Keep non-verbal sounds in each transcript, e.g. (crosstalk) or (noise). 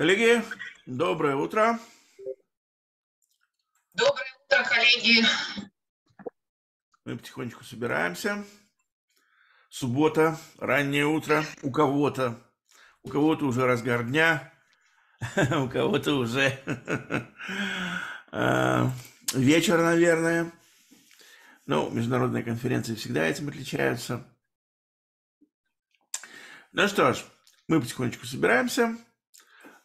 Коллеги, доброе утро. Доброе утро, коллеги. Мы потихонечку собираемся. Суббота, раннее утро у кого-то. У кого-то уже разгар дня, (laughs) у кого-то уже (laughs) э, вечер, наверное. Ну, международные конференции всегда этим отличаются. Ну что ж, мы потихонечку собираемся.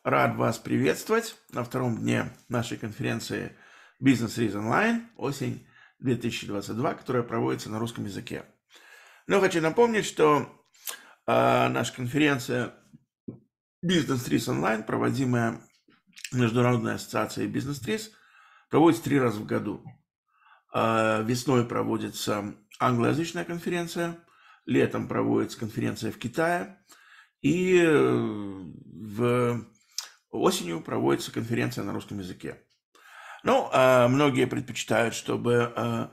Рад вас приветствовать на втором дне нашей конференции Business Рейз Online Осень 2022», которая проводится на русском языке. Но хочу напомнить, что э, наша конференция Business Трис Online, проводимая Международной ассоциацией Business Трис», проводится три раза в году. Э, весной проводится англоязычная конференция, летом проводится конференция в Китае, и э, в осенью проводится конференция на русском языке. Ну, а, многие предпочитают, чтобы а,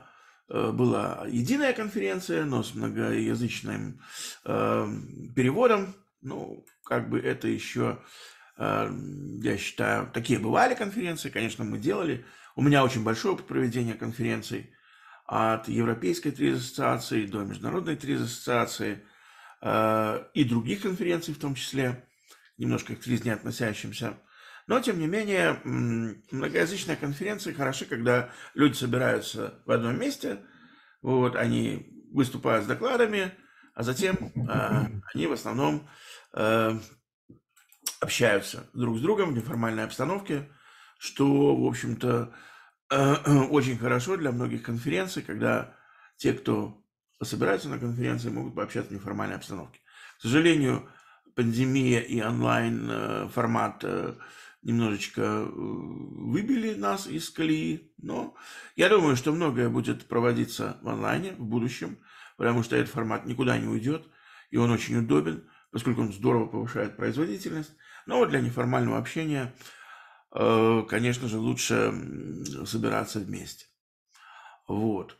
а, была единая конференция, но с многоязычным переводом. Ну, как бы это еще, я считаю, такие бывали конференции, конечно, мы делали. У меня очень большой опыт проведения конференций от Европейской трезассоциации до Международной трезассоциации и других конференций в том числе немножко к жизни относящимся. Но, тем не менее, многоязычные конференции хороши, когда люди собираются в одном месте, вот, они выступают с докладами, а затем э, они в основном э, общаются друг с другом в неформальной обстановке, что, в общем-то, э, (clears throat) очень хорошо для многих конференций, когда те, кто собираются на конференции, могут пообщаться в неформальной обстановке. К сожалению, пандемия и онлайн э, формат э, немножечко э, выбили нас из колеи, но я думаю, что многое будет проводиться в онлайне в будущем, потому что этот формат никуда не уйдет, и он очень удобен, поскольку он здорово повышает производительность. Но вот для неформального общения, конечно же, лучше собираться вместе. Вот.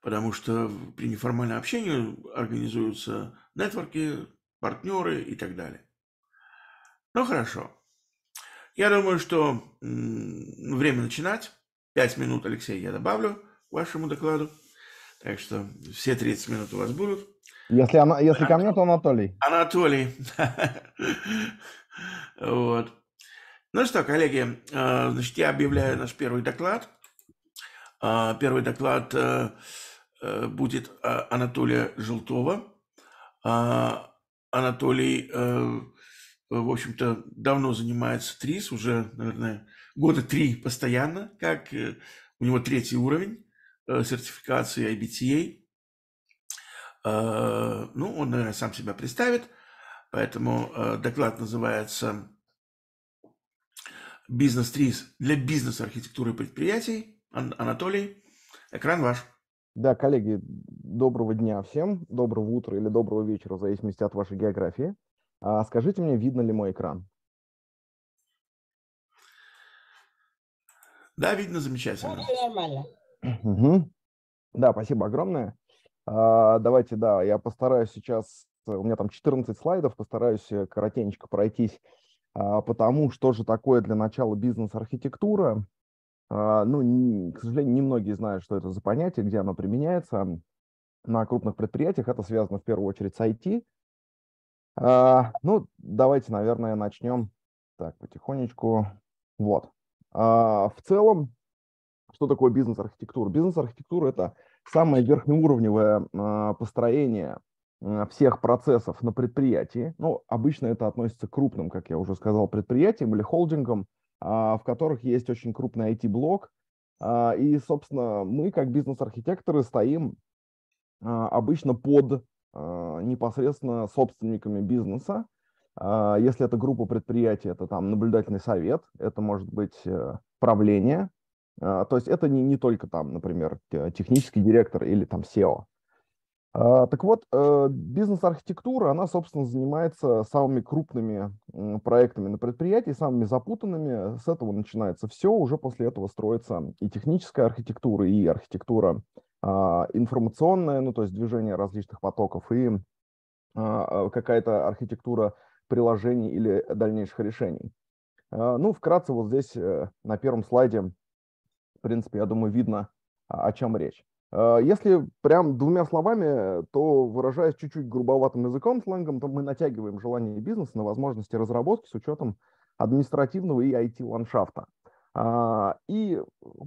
Потому что при неформальном общении организуются нетворки, партнеры и так далее. Ну хорошо. Я думаю, что время начинать. Пять минут, Алексей, я добавлю к вашему докладу. Так что все 30 минут у вас будут. Если, она, если а... ко мне, то Анатолий. Анатолий. вот. Ну что, коллеги, э, значит, я объявляю наш первый доклад. Э, первый доклад э, будет Анатолия Желтова Анатолий, э, э, в общем-то, давно занимается ТРИС, уже, наверное, года три постоянно, как э, у него третий уровень э, сертификации IBTA. Э, ну, он, наверное, сам себя представит, поэтому э, доклад называется «Бизнес ТРИС для бизнес архитектуры предприятий». Ан- Анатолий, экран ваш. Да, коллеги, доброго дня всем, доброго утра или доброго вечера, в зависимости от вашей географии. А скажите мне, видно ли мой экран? Да, видно замечательно. Да, Нормально. Угу. Да, спасибо огромное. А, давайте, да, я постараюсь сейчас, у меня там 14 слайдов, постараюсь коротенько пройтись а, по тому, что же такое для начала бизнес-архитектура, а, ну, к сожалению, немногие знают, что это за понятие, где оно применяется. На крупных предприятиях это связано в первую очередь с IT. А, ну, давайте, наверное, начнем так потихонечку. Вот. А, в целом, что такое бизнес-архитектура? Бизнес-архитектура – это самое верхнеуровневое построение всех процессов на предприятии. Ну, обычно это относится к крупным, как я уже сказал, предприятиям или холдингам – а, в которых есть очень крупный IT-блок. А, и, собственно, мы как бизнес-архитекторы стоим а, обычно под непосредственно собственниками бизнеса. Если это группа предприятий, это там наблюдательный совет, это может быть э, правление. То есть это не, не только там, например, технический директор или там SEO. А, так вот, э, бизнес-архитектура, она, собственно, занимается самыми крупными проектами на предприятии, самыми запутанными. С этого начинается все, уже после этого строится и техническая архитектура, и архитектура а, информационная, ну, то есть движение различных потоков, и а, какая-то архитектура приложений или дальнейших решений. Ну, вкратце вот здесь э, на первом слайде, в принципе, я думаю, видно, о чем речь. А, если прям двумя словами, то выражаясь чуть-чуть грубоватым языком, сленгом, то мы натягиваем желание бизнеса на возможности разработки с учетом административного и IT-ландшафта. А, и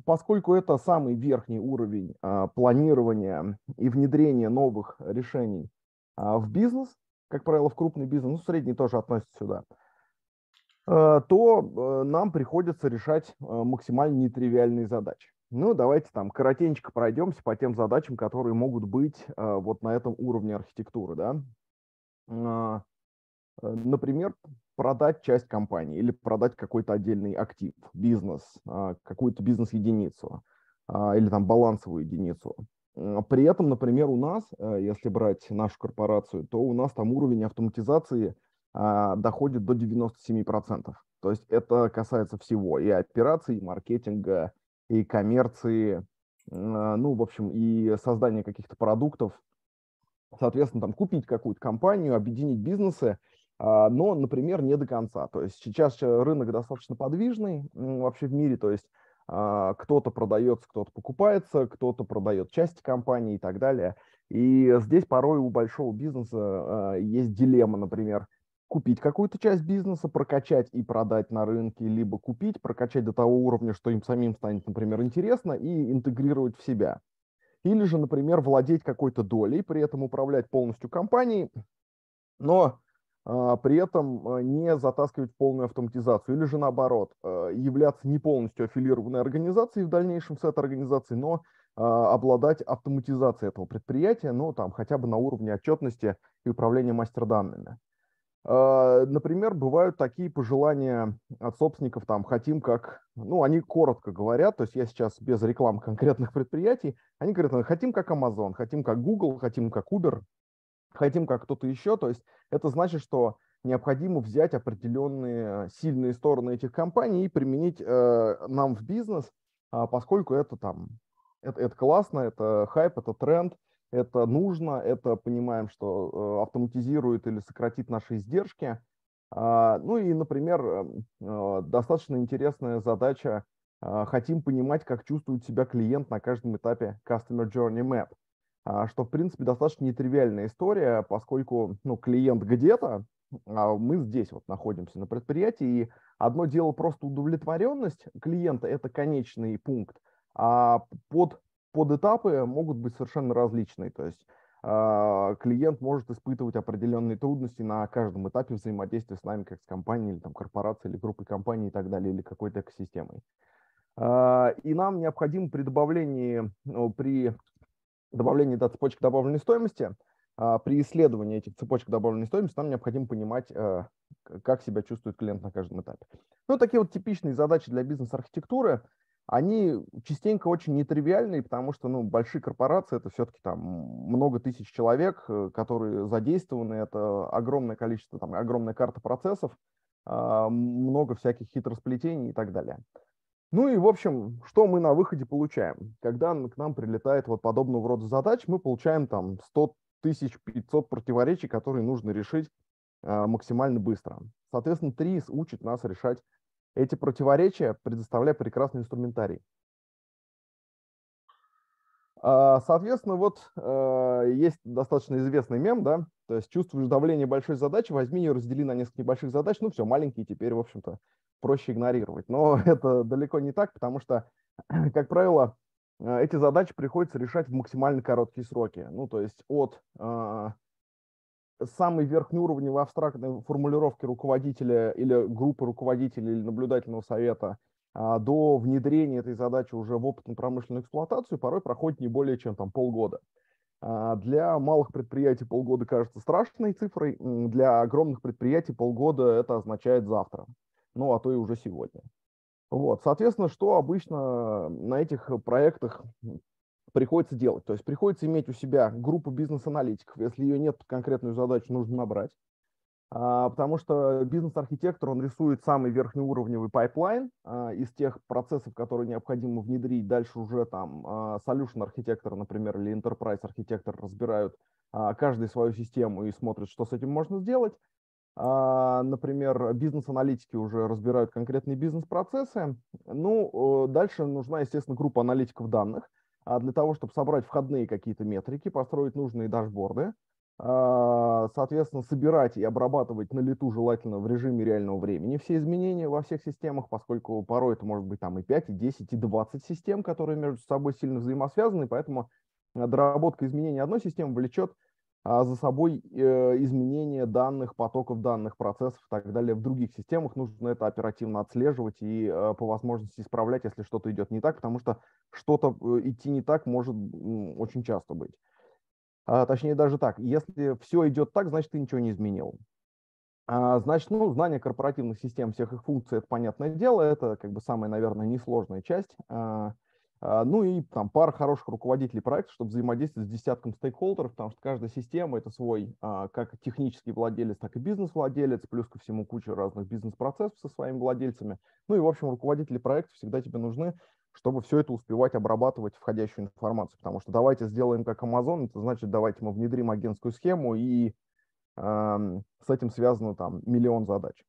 поскольку это самый верхний уровень а, планирования и внедрения новых решений в бизнес, как правило, в крупный бизнес, ну, средний тоже относится сюда, то э, нам приходится решать максимально нетривиальные задачи. Ну, давайте там коротенько пройдемся по тем задачам, которые могут быть э, вот на этом уровне архитектуры, да. А, э, например, продать часть компании или продать какой-то отдельный актив, бизнес, а, какую-то бизнес-единицу а, или там балансовую единицу. При этом, например, у нас, э, если брать нашу корпорацию, то у нас там уровень автоматизации доходит до 97%. То есть это касается всего и операций, и маркетинга, и коммерции, а, ну, в общем, и создания каких-то продуктов, соответственно, там купить какую-то компанию, объединить бизнесы, а, но, например, не до конца. То есть сейчас рынок достаточно подвижный вообще в мире, то есть а, кто-то продается, кто-то покупается, кто-то продает части компании и так далее. И здесь порой у большого бизнеса есть дилемма, например, купить какую-то часть бизнеса, прокачать и продать на рынке, либо купить, прокачать до того уровня, что им самим станет, например, интересно, и интегрировать в себя. Или же, например, владеть какой-то долей, при этом управлять полностью компанией, но а, при этом а, не затаскивать полную автоматизацию. Или же наоборот, а, являться не полностью аффилированной организацией в дальнейшем с этой организацией, но обладать автоматизацией этого предприятия, ну, там, хотя бы на уровне отчетности и управления мастер-данными. А, например, бывают такие пожелания от собственников, там, хотим как, ну, они коротко говорят, то есть я сейчас без реклам конкретных предприятий, они говорят, ну, хотим как Amazon, хотим как Google, хотим как Uber, хотим как кто-то еще, то есть это значит, что необходимо взять определенные э, сильные стороны этих компаний и применить э, нам в бизнес, э, поскольку это там, это, это классно, это хайп, это тренд, это нужно, это понимаем, что э, автоматизирует или сократит наши издержки. А, ну и, например, эм, э, достаточно интересная задача э, хотим понимать, как чувствует себя клиент на каждом этапе Customer Journey Map, а, что, в принципе, достаточно нетривиальная история, поскольку ну, клиент где-то, а мы здесь вот находимся на предприятии, и одно дело просто удовлетворенность клиента – это конечный пункт, а под подэтапы могут быть совершенно различные. То есть а, клиент может испытывать определенные трудности на каждом этапе взаимодействия с нами, как с компанией, или там, корпорацией, или группой компаний и так далее, или какой-то экосистемой. А, и нам необходимо при добавлении, ну, при добавлении до цепочек добавленной стоимости, а, при исследовании этих цепочек добавленной стоимости, нам необходимо понимать, как себя чувствует клиент на каждом этапе. Ну, такие вот типичные задачи для бизнес-архитектуры – они частенько очень нетривиальные, потому что ну, большие корпорации – это все-таки там много тысяч человек, э, которые задействованы, это огромное количество, там, огромная карта процессов, а, много всяких хитросплетений и так далее. Ну и, в общем, что мы на выходе получаем? Когда к нам прилетает вот подобного рода задач, мы получаем там 100 тысяч 500 противоречий, которые нужно решить а, максимально быстро. Соответственно, ТРИС учит нас решать эти противоречия предоставляя прекрасный инструментарий. А, соответственно, вот э, есть достаточно известный мем, да, то есть чувствуешь давление большой задачи, возьми ее, раздели на несколько небольших задач, ну все, маленькие теперь, в общем-то, проще игнорировать. Но (laughs) это далеко не так, потому что, (clears throat) как правило, э, эти задачи приходится решать в максимально короткие сроки. Ну, то есть от э, самый верхний уровень в абстрактной формулировке руководителя или группы руководителей или наблюдательного совета а, до внедрения этой задачи уже в опытную промышленную эксплуатацию порой проходит не более чем там полгода. А, для малых предприятий полгода кажется страшной цифрой, для огромных предприятий полгода это означает завтра, ну а то и уже сегодня. Вот, соответственно, что обычно на этих проектах приходится делать. То есть приходится иметь у себя группу бизнес-аналитиков. Если ее нет, конкретную задачу нужно набрать. А, потому что бизнес-архитектор, он рисует самый верхнеуровневый пайплайн а, из тех процессов, которые необходимо внедрить. Дальше уже там а, solution архитектор, например, или enterprise архитектор разбирают каждый свою систему и смотрят, что с этим можно сделать. Например, бизнес-аналитики уже разбирают конкретные бизнес-процессы. Ну, дальше нужна, естественно, группа аналитиков данных – а для того, чтобы собрать входные какие-то метрики, построить нужные дашборды, а, соответственно, собирать и обрабатывать на лету желательно в режиме реального времени все изменения во всех системах, поскольку порой это может быть там и 5, и 10, и 20 систем, которые между собой сильно взаимосвязаны, поэтому а, доработка изменений одной системы влечет а за собой э, изменение данных, потоков данных, процессов и так далее в других системах. Нужно это оперативно отслеживать и э, по возможности исправлять, если что-то идет не так, потому что что-то э, идти не так может очень часто быть. А, точнее, даже так, если все идет так, значит, ты ничего не изменил. А, значит, ну, знание корпоративных систем, всех их функций, это понятное дело, это как бы самая, наверное, несложная часть. А, ну и там пара хороших руководителей проекта, чтобы взаимодействовать с десятком стейкхолдеров, потому что каждая система – это свой а, как технический владелец, так и бизнес-владелец, плюс ко всему куча разных бизнес-процессов со своими владельцами. Ну и, в общем, руководители проекта всегда тебе нужны, чтобы все это успевать обрабатывать входящую информацию, потому что давайте сделаем как Amazon, это значит, давайте мы внедрим агентскую схему, и э, с этим связано там миллион задач.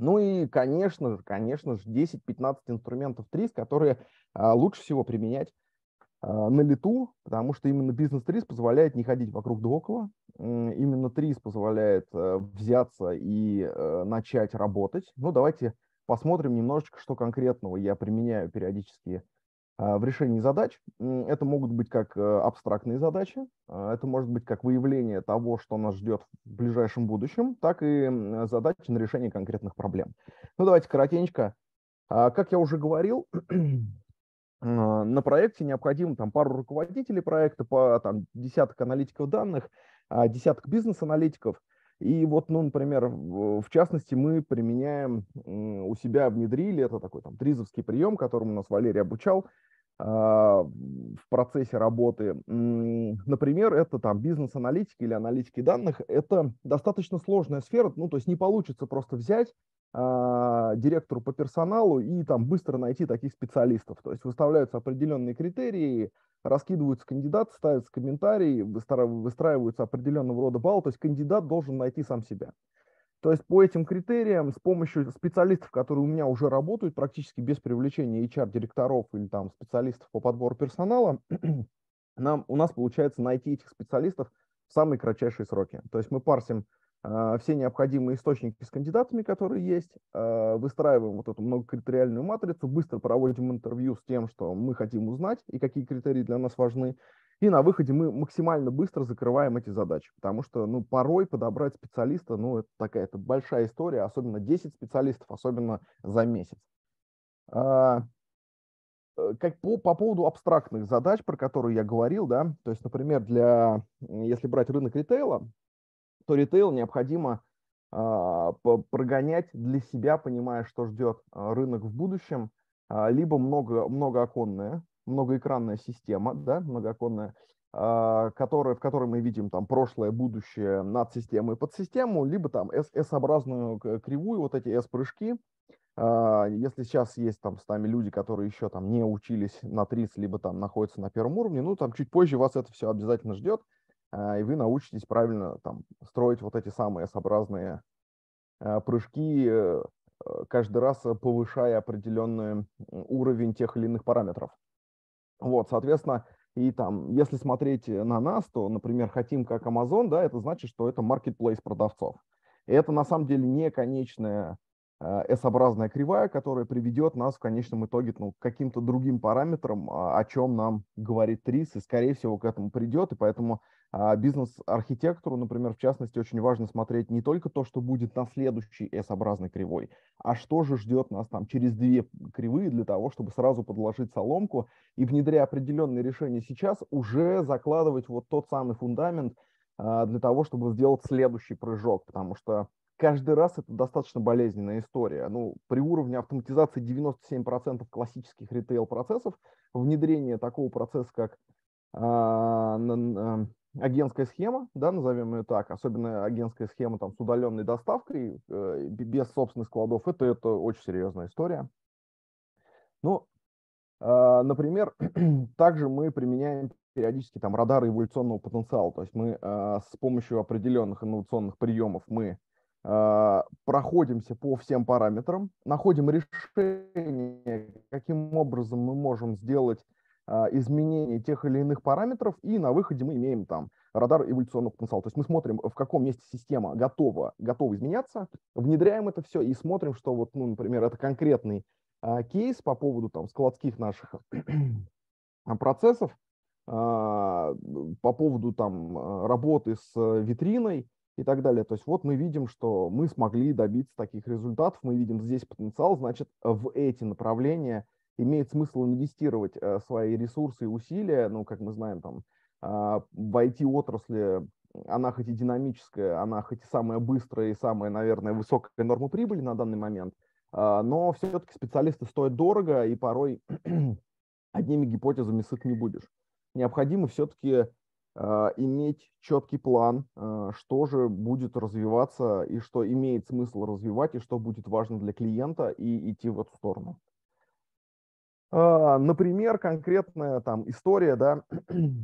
Ну и, конечно же, конечно же, 10-15 инструментов трис, которые а, лучше всего применять а, на лету, потому что именно бизнес трис позволяет не ходить вокруг да около. Именно трис позволяет э, взяться и э, начать работать. Ну, давайте посмотрим немножечко, что конкретного я применяю периодически а, в решении задач. Это могут быть как э, абстрактные задачи, а, это может быть как выявление того, что нас ждет в ближайшем будущем, так и задачи на решение конкретных проблем. Ну, давайте коротенько. А, как я уже говорил, (clears throat) на проекте необходимо там пару руководителей проекта, по, там, десяток аналитиков данных, десяток бизнес-аналитиков. И вот, ну, например, в частности, мы применяем у себя внедрили, это такой там тризовский прием, которому нас Валерий обучал, а, в процессе работы. Например, это там бизнес-аналитики или аналитики данных. Это достаточно сложная сфера, ну, то есть не получится просто взять а, директору по персоналу и там быстро найти таких специалистов. То есть выставляются определенные критерии, раскидываются кандидаты, ставятся комментарии, выстраиваются определенного рода баллы. То есть кандидат должен найти сам себя. То есть по этим критериям, с помощью специалистов, которые у меня уже работают, практически без привлечения HR-директоров или там специалистов по подбору персонала, (clears throat) нам, у нас получается найти этих специалистов в самые кратчайшие сроки. То есть мы парсим а, все необходимые источники с кандидатами, которые есть, а, выстраиваем вот эту многокритериальную матрицу, быстро проводим интервью с тем, что мы хотим узнать и какие критерии для нас важны, и на выходе мы максимально быстро закрываем эти задачи, потому что, ну, порой подобрать специалиста, ну, это такая это большая история, особенно 10 специалистов, особенно за месяц. А, э, как по, по поводу абстрактных задач, про которые я говорил, да, то есть, например, для, если брать рынок ритейла, то ритейл необходимо а, прогонять для себя, понимая, что ждет а, рынок в будущем, а, либо много, много оконное, многоэкранная система, да, многооконная, а, которая, в которой мы видим там прошлое, будущее, над надсистему и систему, либо там S-образную кривую, вот эти S-прыжки. А, если сейчас есть там с нами люди, которые еще там не учились на ТРИС, либо там находятся на первом уровне, ну там чуть позже вас это все обязательно ждет, а, и вы научитесь правильно там строить вот эти самые S-образные прыжки, э, каждый раз повышая определенный уровень тех или иных параметров. Вот, соответственно, и там, если смотреть на нас, то, например, хотим как Amazon, да, это значит, что это marketplace продавцов. И это на самом деле не конечная а, S-образная кривая, которая приведет нас в конечном итоге ну, к каким-то другим параметрам, а, о чем нам говорит Трис, и, скорее всего, к этому придет, и поэтому а бизнес-архитектору, например, в частности, очень важно смотреть не только то, что будет на следующей S-образной кривой, а что же ждет нас там через две кривые для того, чтобы сразу подложить соломку и, внедряя определенные решения сейчас, уже закладывать вот тот самый фундамент а, для того, чтобы сделать следующий прыжок, потому что каждый раз это достаточно болезненная история. Ну, при уровне автоматизации 97% классических ритейл-процессов внедрение такого процесса, как а, агентская схема, да, назовем ее так, особенно агентская схема там с удаленной доставкой, э, без собственных складов, это, это очень серьезная история. Ну, э, например, (clears throat) также мы применяем периодически там радары эволюционного потенциала, то есть мы э, с помощью определенных инновационных приемов мы а, проходимся по всем параметрам, находим решение, каким образом мы можем сделать а, изменение тех или иных параметров, и на выходе мы имеем там радар эволюционного потенциала. То есть мы смотрим, в каком месте система готова, готова изменяться, внедряем это все и смотрим, что вот, ну, например, это конкретный а, кейс по поводу там складских наших (clears throat) а, процессов, а, по поводу там а, работы с витриной и так далее. То есть вот мы видим, что мы смогли добиться таких результатов, мы видим здесь потенциал, значит, в эти направления – имеет смысл инвестировать э, свои ресурсы и усилия, ну, как мы знаем, там, а, в IT-отрасли она хоть и динамическая, она хоть и самая быстрая и самая, наверное, высокая норма прибыли на данный момент, а, но все-таки специалисты стоят дорого, и порой (clears throat) одними гипотезами сыт не будешь. Необходимо все-таки а, иметь четкий план, что же будет развиваться и что имеет смысл развивать, и что будет важно для клиента, и идти в эту сторону. А, например, конкретная там история, да,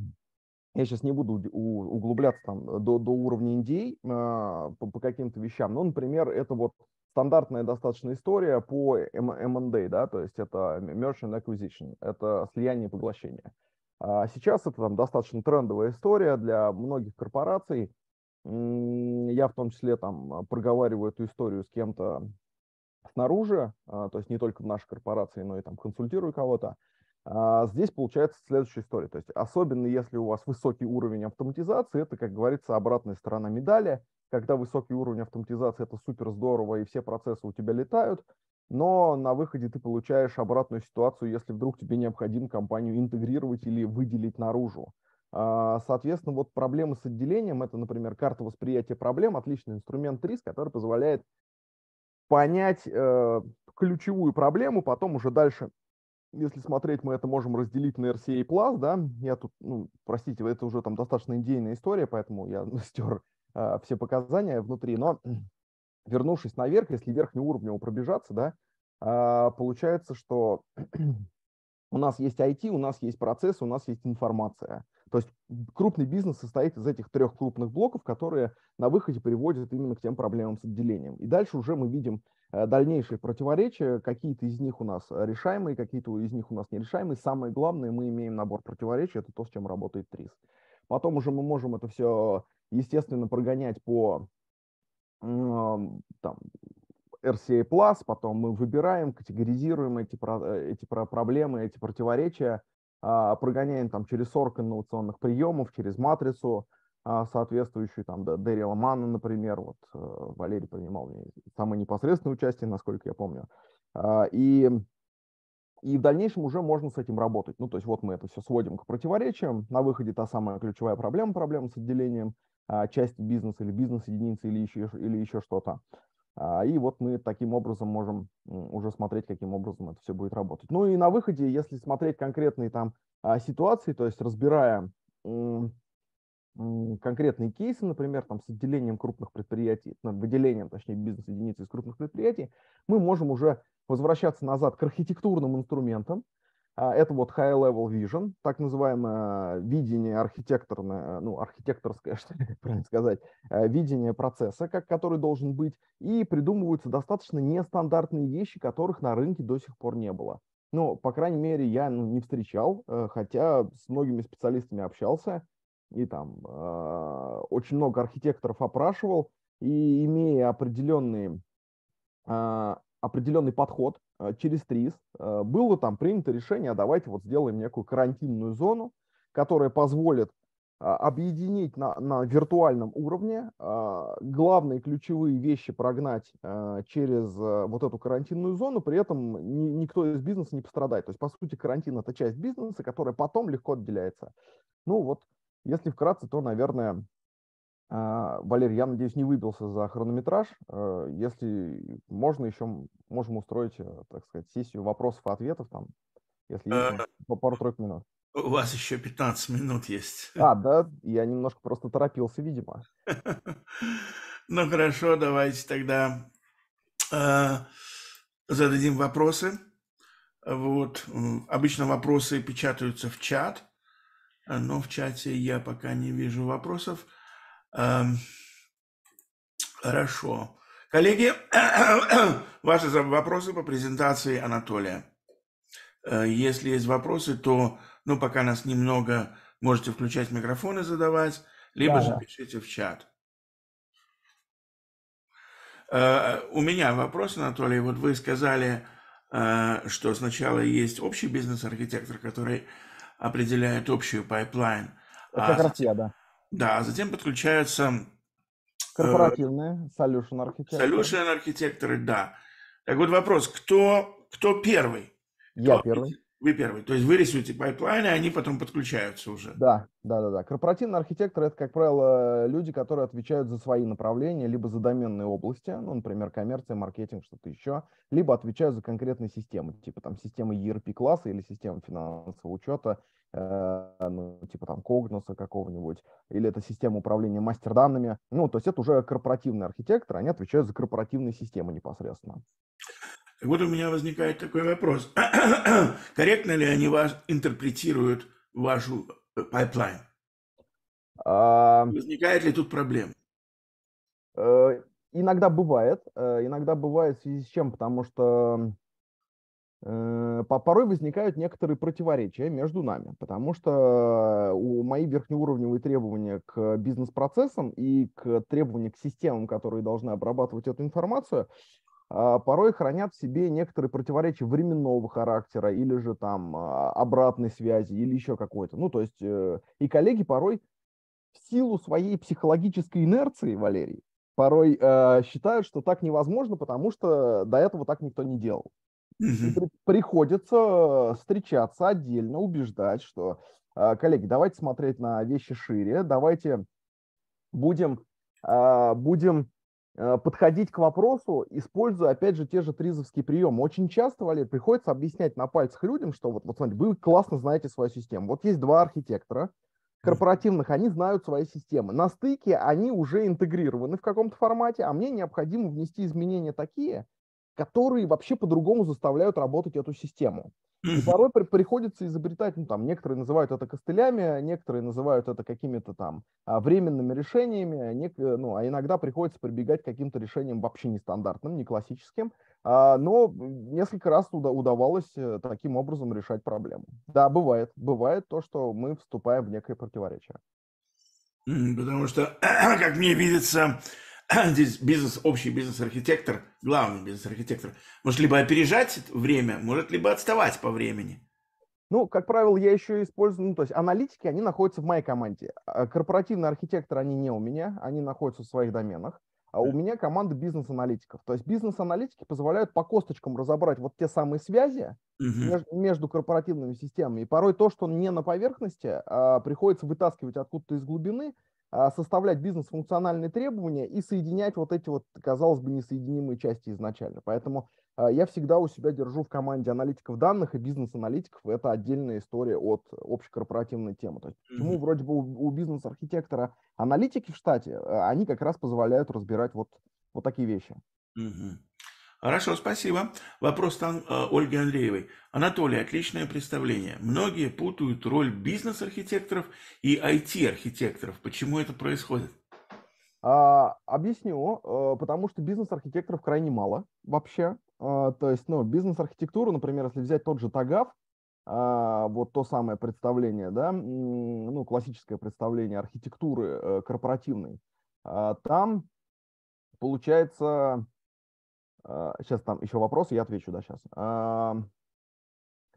(clears throat) я сейчас не буду углубляться там до, до уровня индей а, по, по каким-то вещам, но, например, это вот стандартная достаточно история по M&A, да, то есть это Merchant Acquisition, это слияние и поглощение. А сейчас это там достаточно трендовая история для многих корпораций. Я в том числе там проговариваю эту историю с кем-то снаружи, а, то есть не только в нашей корпорации, но и там консультирую кого-то, а, здесь получается следующая история. То есть особенно если у вас высокий уровень автоматизации, это, как говорится, обратная сторона медали. Когда высокий уровень автоматизации, это супер здорово, и все процессы у тебя летают, но на выходе ты получаешь обратную ситуацию, если вдруг тебе необходимо компанию интегрировать или выделить наружу. А, соответственно, вот проблемы с отделением, это, например, карта восприятия проблем, отличный инструмент РИС, который позволяет понять э, ключевую проблему, потом уже дальше, если смотреть, мы это можем разделить на RCA+, да, я тут, ну, простите, это уже там достаточно индейная история, поэтому я (laughs) стер э, все показания внутри, но (clears throat) вернувшись наверх, если верхний уровень уровня пробежаться, да, э, получается, что (clears throat) у нас есть IT, у нас есть процесс, у нас есть информация – то есть крупный бизнес состоит из этих трех крупных блоков, которые на выходе приводят именно к тем проблемам с отделением. И дальше уже мы видим э, дальнейшие противоречия, какие-то из них у нас решаемые, какие-то из них у нас нерешаемые. Самое главное, мы имеем набор противоречий, это то, с чем работает ТРИС. Потом уже мы можем это все, естественно, прогонять по там, RCA+, потом мы выбираем, категоризируем эти, э, эти проблемы, эти противоречия, а, прогоняем там через 40 инновационных приемов, через матрицу а, соответствующую, там, Дэрила Манна, например, вот э, Валерий принимал самое непосредственное участие, насколько я помню. А, и, и в дальнейшем уже можно с этим работать. Ну, то есть вот мы это все сводим к противоречиям, на выходе та самая ключевая проблема, проблема с отделением части бизнеса или бизнес-единицы или еще, или еще что-то. А, и вот мы таким образом можем уже смотреть, каким образом это все будет работать. Ну и на выходе, если смотреть конкретные там а, ситуации, то есть разбирая конкретные кейсы, например, там, с отделением крупных предприятий, ну, выделением, точнее, бизнес-единицы из крупных предприятий, мы можем уже возвращаться назад к архитектурным инструментам, а, это вот high-level vision, так называемое э, видение архитекторное, э, ну, архитекторское, (laughs) что ли, правильно сказать, э, видение процесса, как, который должен быть, и придумываются достаточно нестандартные вещи, которых на рынке до сих пор не было. Ну, по крайней мере, я ну, не встречал, хотя с многими специалистами общался, и там очень много архитекторов опрашивал, и имея определенный определенный подход а, через ТРИС а, было там принято решение, а давайте вот сделаем некую карантинную зону, которая позволит объединить на, на виртуальном уровне, главные ключевые вещи прогнать через вот эту карантинную зону, при этом ни, никто из бизнеса не пострадает. То есть, по сути, карантин – это часть бизнеса, которая потом легко отделяется. Ну вот, если вкратце, то, наверное, а, Валерий, я надеюсь, не выбился за хронометраж. Э, если можно, еще можем устроить, э, так сказать, сессию вопросов и ответов там, если есть, э, по пару-тройку минут. У вас еще 15 минут есть. А, да, я немножко просто торопился, видимо. (laughs) Ну хорошо, давайте тогда зададим вопросы. Вот. Обычно вопросы печатаются в чат, но в чате я пока не вижу вопросов. Эм, хорошо. Коллеги, (coughs) ваши вопросы по презентации Анатолия. Э, если есть вопросы, то, ну, пока нас немного, можете включать микрофон и задавать, либо да, же да. пишите в чат. Э, у меня вопрос, Анатолий. Вот вы сказали, э, что сначала есть общий бизнес-архитектор, который определяет общую пайплайн. Это а... Картия, да. Да, а затем подключаются... Э, Корпоративные, э, solution архитекторы. Solution архитекторы, да. Так вот вопрос, кто, кто первый? Я кто, первый. Вы первый. То есть вы рисуете пайплайны, они потом подключаются уже. Да, да, да, да. Корпоративные архитекторы это, как правило, люди, которые отвечают за свои направления, либо за доменные области, ну, например, коммерция, маркетинг, что-то еще, либо отвечают за конкретные системы, типа там системы ERP класса или системы финансового учета, э, ну, типа там Когноса какого-нибудь, или это система управления мастер-данными. Ну, то есть это уже корпоративные архитекторы, они отвечают за корпоративные системы непосредственно. Так вот у меня возникает такой вопрос. (clears throat) Корректно ли они вас интерпретируют вашу э, пайплайн? А, возникает ли тут проблема? Э, иногда бывает. Э, иногда бывает в связи с чем? Потому что порой возникают некоторые противоречия между нами, потому что у мои верхнеуровневые требования к бизнес-процессам и к требованиям к системам, которые должны обрабатывать эту информацию, а, порой хранят в себе некоторые противоречия временного характера или же там а, обратной связи или еще какой-то. Ну, то есть э, и коллеги порой в силу своей психологической инерции, Валерий, порой э, считают, что так невозможно, потому что до этого так никто не делал. Угу. Приходится встречаться отдельно, убеждать, что, а, коллеги, давайте смотреть на вещи шире, давайте будем, будем Э, подходить к вопросу, используя, опять же, те же тризовские приемы. Очень часто, Валерий, приходится объяснять на пальцах людям, что вот, вот смотрите, вы классно знаете свою систему. Вот есть два архитектора корпоративных, они знают свои системы. На стыке они уже интегрированы в каком-то формате, а мне необходимо внести изменения такие, которые вообще по-другому заставляют работать эту систему. И порой при, приходится изобретать, ну там, некоторые называют это костылями, некоторые называют это какими-то там а, временными решениями, нек, э, ну, а иногда приходится прибегать к каким-то решениям вообще нестандартным, не классическим, а, но несколько раз уда- удавалось э, таким образом решать проблему. Да, бывает, бывает то, что мы вступаем в некое противоречие. Потому что, (clears throat) как мне видится, (clears throat) здесь бизнес, общий бизнес-архитектор, главный бизнес-архитектор, может либо опережать время, может либо отставать по времени. Ну, как правило, я еще использую, ну, то есть аналитики, они находятся в моей команде. А корпоративные архитекторы, они не у меня, они находятся в своих доменах. А у меня команда бизнес-аналитиков. То есть бизнес-аналитики позволяют по косточкам разобрать вот те самые связи угу. между корпоративными системами. И порой то, что не на поверхности, а приходится вытаскивать откуда-то из глубины, а, составлять бизнес-функциональные требования и соединять вот эти вот, казалось бы, несоединимые части изначально. Поэтому а, я всегда у себя держу в команде аналитиков данных и бизнес-аналитиков. Это отдельная история от общекорпоративной темы. То есть почему mm-hmm. вроде бы у, у бизнес-архитектора аналитики в штате, а, они как раз позволяют разбирать вот, вот такие вещи. Mm-hmm. Хорошо, спасибо. Вопрос там э, Ольги Андреевой. Анатолий, отличное представление. Многие путают роль бизнес-архитекторов и IT-архитекторов. Почему это происходит? А, объясню, э, потому что бизнес-архитекторов крайне мало вообще. Э, то есть, ну, бизнес-архитектуру, например, если взять тот же Тагав, вот то самое представление, да, ну, классическое представление архитектуры корпоративной, там получается Сейчас а, там еще вопросы, я отвечу, да, сейчас. А,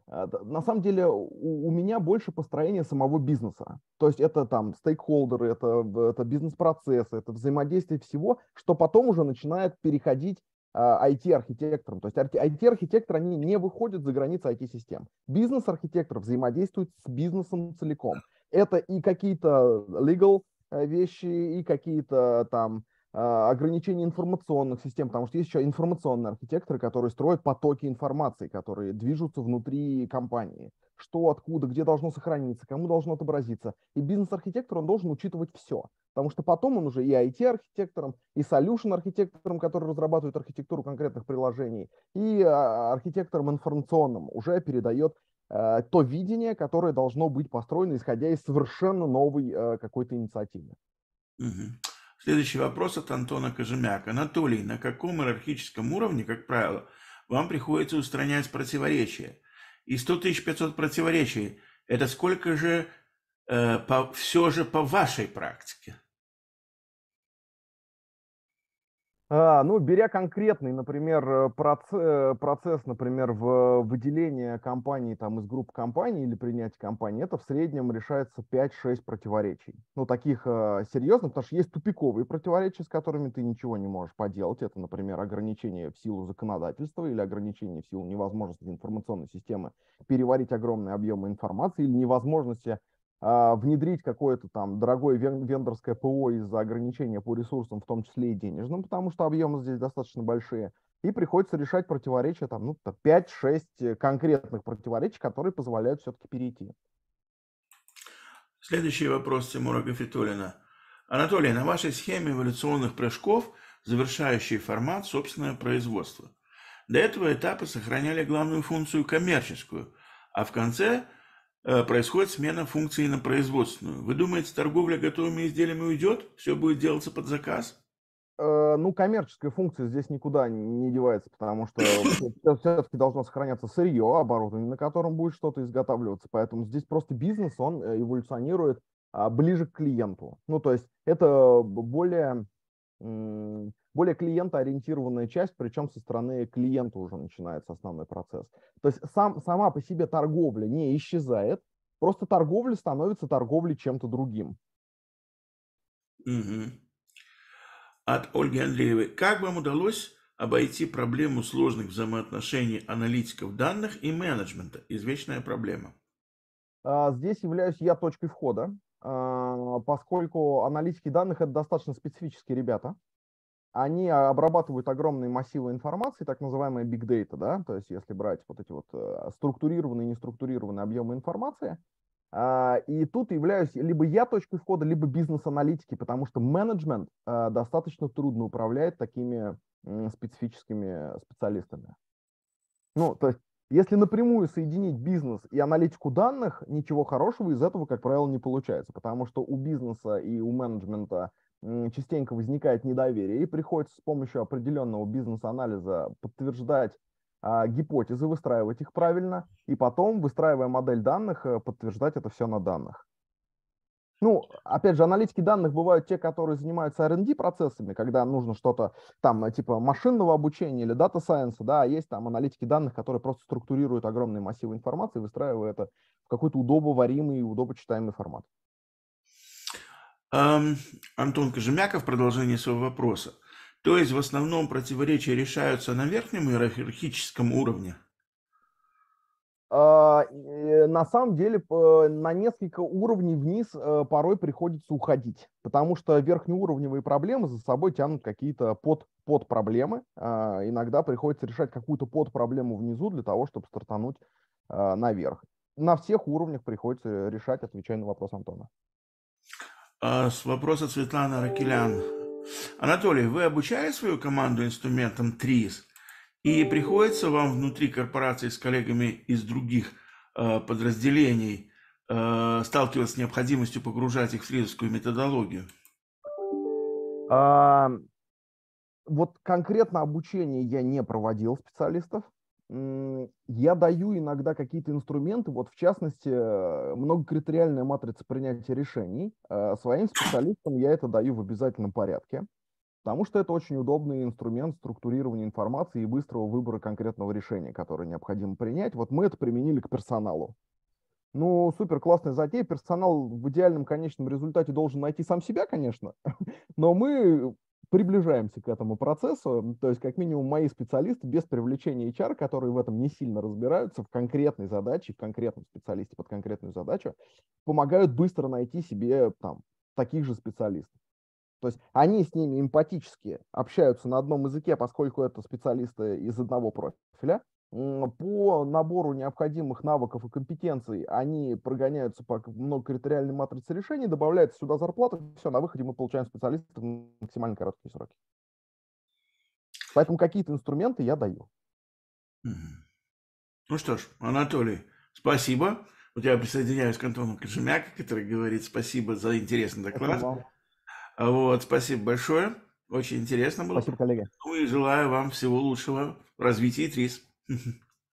на самом деле у меня больше построение самого бизнеса. То есть это там стейкхолдеры, это, это бизнес-процессы, это взаимодействие всего, что потом уже начинает переходить it а, архитекторам То есть IT-архитекторы, они не выходят за границы IT-систем. Бизнес-архитектор взаимодействует с бизнесом целиком. Это и какие-то legal э, вещи, и какие-то там а, ограничение информационных систем, потому что есть еще информационные архитекторы, которые строят потоки информации, которые движутся внутри компании. Что, откуда, где должно сохраниться, кому должно отобразиться. И бизнес-архитектор, он должен учитывать все. Потому что потом он уже и IT-архитектором, и solution-архитектором, который разрабатывает архитектуру конкретных приложений, и а, архитектором информационным уже передает э, то видение, которое должно быть построено, исходя из совершенно новой э, какой-то инициативы. Угу. Следующий вопрос от Антона Кожемяка. Анатолий, на каком иерархическом уровне, как правило, вам приходится устранять противоречия? И 100 500 противоречий – это сколько же э, по, все же по вашей практике? А, ну, беря конкретный, например, э, процесс, э, процесс например, в выделение компании там, из групп компаний или принятие компании, это в среднем решается 5-6 противоречий. Ну, таких э, серьезных, потому что есть тупиковые противоречия, с которыми ты ничего не можешь поделать. Это, например, ограничение в силу законодательства или ограничение в силу невозможности информационной системы переварить огромные объемы информации или невозможности а, внедрить какое-то там дорогое вендорское ПО из-за ограничения по ресурсам, в том числе и денежным, потому что объемы здесь достаточно большие, и приходится решать противоречия, там, ну, 5-6 конкретных противоречий, которые позволяют все-таки перейти. Следующий вопрос Тимура Гафитулина. Анатолий, на вашей схеме эволюционных прыжков, завершающий формат собственное производство. До этого этапы сохраняли главную функцию коммерческую, а в конце – Э, происходит смена функции на производственную. Вы думаете, торговля готовыми изделиями уйдет? Все будет делаться под заказ? Э, ну, коммерческая функция здесь никуда не девается, потому что все-таки (coughs) должно сохраняться сырье, оборудование, на котором будет что-то изготавливаться. Поэтому здесь просто бизнес, он э, эволюционирует а, ближе к клиенту. Ну, то есть это более более клиентоориентированная часть, причем со стороны клиента уже начинается основной процесс. То есть сам, сама по себе торговля не исчезает, просто торговля становится торговлей чем-то другим. Угу. От Ольги Андреевой. Как вам удалось обойти проблему сложных взаимоотношений аналитиков данных и менеджмента? Извечная проблема. А, здесь являюсь я точкой входа. А, поскольку аналитики данных – это достаточно специфические ребята. Они обрабатывают огромные массивы информации, так называемые big data, да, то есть если брать вот эти вот э, структурированные и неструктурированные объемы информации, а, и тут являюсь либо я точкой входа, либо бизнес-аналитики, потому что менеджмент э, достаточно трудно управляет такими специфическими специалистами. Ну, то есть если напрямую соединить бизнес и аналитику данных, ничего хорошего из этого, как правило, не получается, потому что у бизнеса и у менеджмента частенько возникает недоверие, и приходится с помощью определенного бизнес-анализа подтверждать а, гипотезы, выстраивать их правильно, и потом, выстраивая модель данных, э, подтверждать это все на данных. Ну, опять же, аналитики данных бывают те, которые занимаются R&D процессами, когда нужно что-то там э, типа машинного обучения или дата сайенса, да, а есть там аналитики данных, которые просто структурируют огромные массивы информации, выстраивая это в какой-то удобоваримый и удобочитаемый формат. Um, Антон Кожемяков, продолжение своего вопроса. То есть в основном противоречия решаются на верхнем иерархическом уровне? А, на самом деле на несколько уровней вниз э, порой приходится уходить, потому что верхнеуровневые проблемы за собой тянут какие-то под, под проблемы. А, иногда приходится решать какую-то под проблему внизу для того, чтобы стартануть а, наверх. На всех уровнях приходится решать, отвечая на вопрос Антона. С вопроса Светланы Ракелян. Анатолий, вы обучали свою команду инструментом ТРИС? И приходится вам внутри корпорации с коллегами из других э, подразделений э, сталкиваться с необходимостью погружать их в средовскую методологию? А, вот конкретно обучение я не проводил специалистов. Я даю иногда какие-то инструменты, вот в частности, э, многокритериальная матрица принятия решений. Своим специалистам я это даю в обязательном порядке. Потому что это очень удобный инструмент структурирования информации и быстрого выбора конкретного решения, которое необходимо принять. Вот мы это применили к персоналу. Ну, супер классная затея. Персонал в идеальном конечном результате должен найти сам себя, конечно, (laughs) но мы приближаемся к этому процессу. То есть, как минимум, мои специалисты без привлечения HR, которые в этом не сильно разбираются, в конкретной задаче, в конкретном специалисте под конкретную задачу, помогают быстро найти себе там таких же специалистов. То есть они с ними эмпатически общаются на одном языке, поскольку это специалисты из одного профиля. По набору необходимых навыков и компетенций они прогоняются по многокритериальной матрице решений, добавляется сюда зарплата, все, на выходе мы получаем специалистов в максимально короткие сроки. Поэтому какие-то инструменты я даю. Ну что ж, Анатолий, спасибо. Вот я присоединяюсь к Антону Кожемяку, который говорит спасибо за интересный доклад. Спасибо. Вот, спасибо большое. Очень интересно было. Спасибо, коллеги. Ну и желаю вам всего лучшего в развитии ТРИС. (laughs)